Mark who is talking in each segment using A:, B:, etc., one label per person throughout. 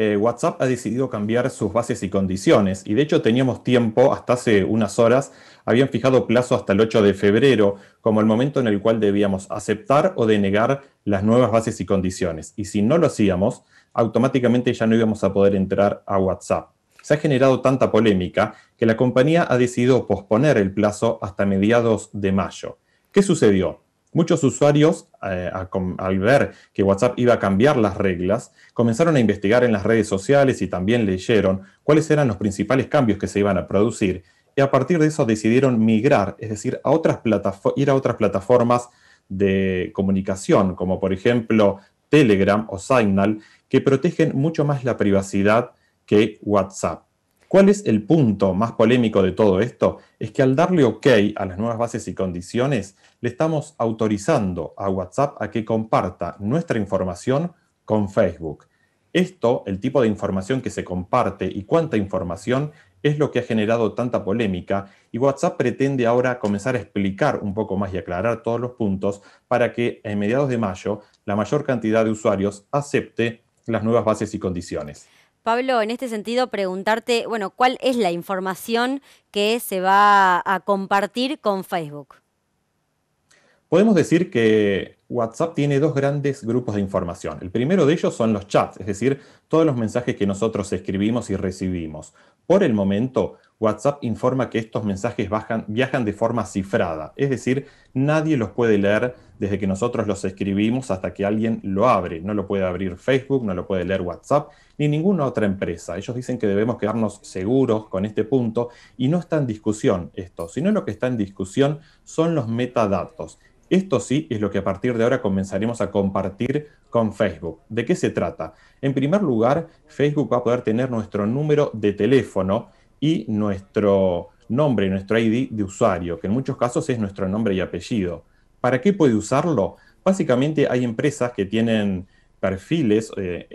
A: Eh, WhatsApp ha decidido cambiar sus bases y condiciones. Y de hecho teníamos tiempo, hasta hace unas horas, habían fijado plazo hasta el 8 de febrero como el momento en el cual debíamos aceptar o denegar las nuevas bases y condiciones. Y si no lo hacíamos, automáticamente ya no íbamos a poder entrar a WhatsApp. Se ha generado tanta polémica que la compañía ha decidido posponer el plazo hasta mediados de mayo. ¿Qué sucedió? Muchos usuarios, eh, al ver que WhatsApp iba a cambiar las reglas, comenzaron a investigar en las redes sociales y también leyeron cuáles eran los principales cambios que se iban a producir. Y a partir de eso decidieron migrar, es decir, ir a otras plataformas de comunicación, como por ejemplo Telegram o Signal, que protegen mucho más la privacidad que WhatsApp. ¿Cuál es el punto más polémico de todo esto? Es que al darle OK a las nuevas bases y condiciones, le estamos autorizando a WhatsApp a que comparta nuestra información con Facebook. Esto, el tipo de información que se comparte y cuánta información, es lo que ha generado tanta polémica y WhatsApp pretende ahora comenzar a explicar un poco más y aclarar todos los puntos para que en mediados de mayo la mayor cantidad de usuarios acepte las nuevas bases y condiciones.
B: Pablo, en este sentido, preguntarte, bueno, ¿cuál es la información que se va a compartir con Facebook?
A: Podemos decir que WhatsApp tiene dos grandes grupos de información. El primero de ellos son los chats, es decir, todos los mensajes que nosotros escribimos y recibimos. Por el momento, WhatsApp informa que estos mensajes viajan de forma cifrada, es decir, nadie los puede leer desde que nosotros los escribimos hasta que alguien lo abre. No lo puede abrir Facebook, no lo puede leer WhatsApp, ni ninguna otra empresa. Ellos dicen que debemos quedarnos seguros con este punto y no está en discusión esto, sino lo que está en discusión son los metadatos. Esto sí es lo que a partir de ahora comenzaremos a compartir con Facebook. ¿De qué se trata? En primer lugar, Facebook va a poder tener nuestro número de teléfono y nuestro nombre nuestro ID de usuario, que en muchos casos es nuestro nombre y apellido. ¿Para qué puede usarlo? Básicamente hay empresas que tienen perfiles eh,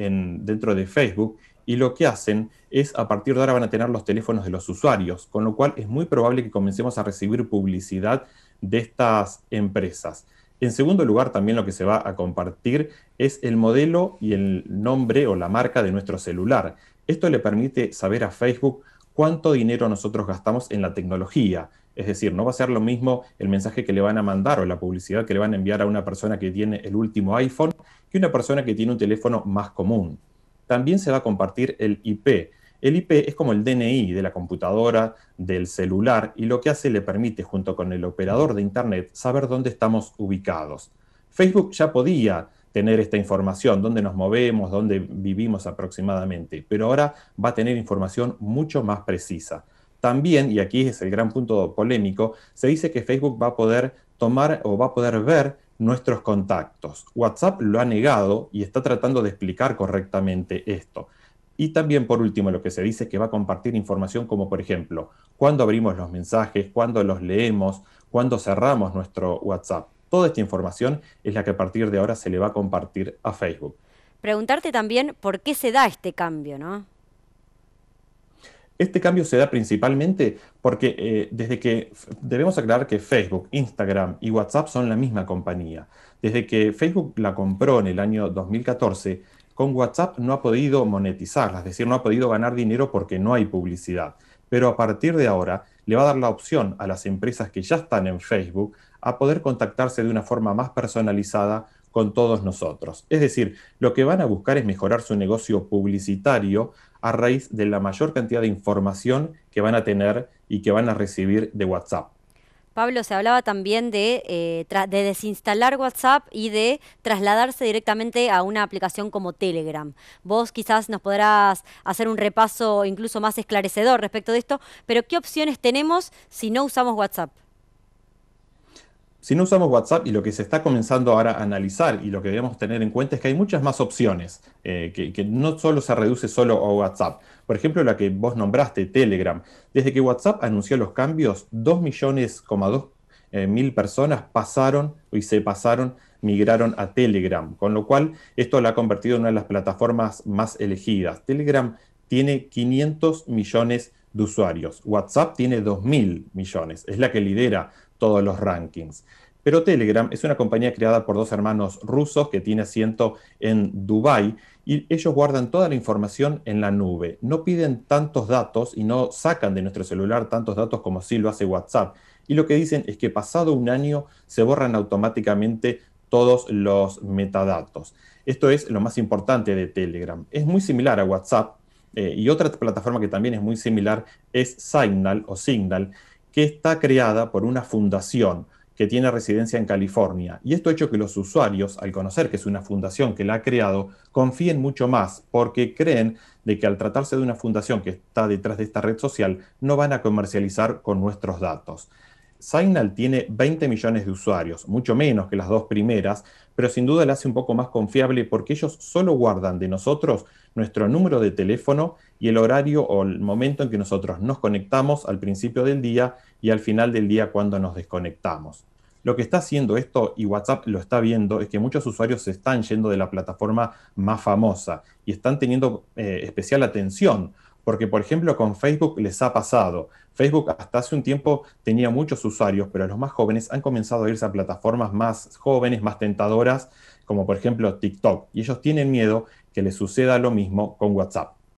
A: dentro de Facebook y lo que hacen es a partir de ahora van a tener los teléfonos de los usuarios, con lo cual es muy probable que comencemos a recibir publicidad de estas empresas. En segundo lugar, también lo que se va a compartir es el modelo y el nombre o la marca de nuestro celular. Esto le permite saber a Facebook cuánto dinero nosotros gastamos en la tecnología. Es decir, no va a ser lo mismo el mensaje que le van a mandar o la publicidad que le van a enviar a una persona que tiene el último iPhone que una persona que tiene un teléfono más común. También se va a compartir el IP. El IP es como el DNI de la computadora, del celular, y lo que hace le permite, junto con el operador de Internet, saber dónde estamos ubicados. Facebook ya podía tener esta información, dónde nos movemos, dónde vivimos aproximadamente, pero ahora va a tener información mucho más precisa. También, y aquí es el gran punto polémico, se dice que Facebook va a poder tomar o va a poder ver nuestros contactos. WhatsApp lo ha negado y está tratando de explicar correctamente esto. Y también, por último, lo que se dice es que va a compartir información como, por ejemplo, cuándo abrimos los mensajes, cuándo los leemos, cuándo cerramos nuestro WhatsApp. Toda esta información es la que a partir de ahora se le va a compartir a Facebook.
B: Preguntarte también por qué se da este cambio, ¿no?
A: Este cambio se da principalmente porque eh, desde que debemos aclarar que Facebook, Instagram y WhatsApp son la misma compañía. Desde que Facebook la compró en el año 2014, con WhatsApp no ha podido monetizarla, es decir, no ha podido ganar dinero porque no hay publicidad. Pero a partir de ahora le va a dar la opción a las empresas que ya están en Facebook a poder contactarse de una forma más personalizada con todos nosotros. Es decir, lo que van a buscar es mejorar su negocio publicitario a raíz de la mayor cantidad de información que van a tener y que van a recibir de WhatsApp.
B: Pablo, se hablaba también de, eh, desinstalar WhatsApp y de trasladarse directamente a una aplicación como Telegram. Vos quizás nos podrás hacer un repaso incluso más esclarecedor respecto de esto, pero ¿qué opciones tenemos si no usamos WhatsApp?
A: Si no usamos WhatsApp y lo que se está comenzando ahora a analizar y lo que debemos tener en cuenta es que hay muchas más opciones, eh, que, no solo se reduce solo a WhatsApp. Por ejemplo, la que vos nombraste, Telegram. Desde que WhatsApp anunció los cambios, 2 millones, eh, mil personas pasaron y se pasaron, migraron a Telegram, con lo cual esto la ha convertido en una de las plataformas más elegidas. Telegram tiene 500 millones de usuarios. WhatsApp tiene 2.000 millones, es la que lidera todos los rankings. Pero Telegram es una compañía creada por dos hermanos rusos que tiene asiento en Dubai y ellos guardan toda la información en la nube. No piden tantos datos y no sacan de nuestro celular tantos datos como sí lo hace WhatsApp. Y lo que dicen es que pasado un año se borran automáticamente todos los metadatos. Esto es lo más importante de Telegram. Es muy similar a WhatsApp eh, y otra plataforma que también es muy similar es Signal o Signal que está creada por una fundación que tiene residencia en California. Y esto ha hecho que los usuarios, al conocer que es una fundación que la ha creado, confíen mucho más porque creen de que al tratarse de una fundación que está detrás de esta red social, no van a comercializar con nuestros datos. Signal tiene 20 millones de usuarios, mucho menos que las dos primeras, pero sin duda la hace un poco más confiable porque ellos solo guardan de nosotros nuestro número de teléfono y el horario o el momento en que nosotros nos conectamos al principio del día y al final del día cuando nos desconectamos. Lo que está haciendo esto, y WhatsApp lo está viendo, es que muchos usuarios se están yendo de la plataforma más famosa y están teniendo eh, especial atención porque por ejemplo con Facebook les ha pasado. Facebook hasta hace un tiempo tenía muchos usuarios, pero los más jóvenes han comenzado a irse a plataformas más jóvenes, más tentadoras, como por ejemplo TikTok, y ellos tienen miedo que les suceda lo mismo con WhatsApp.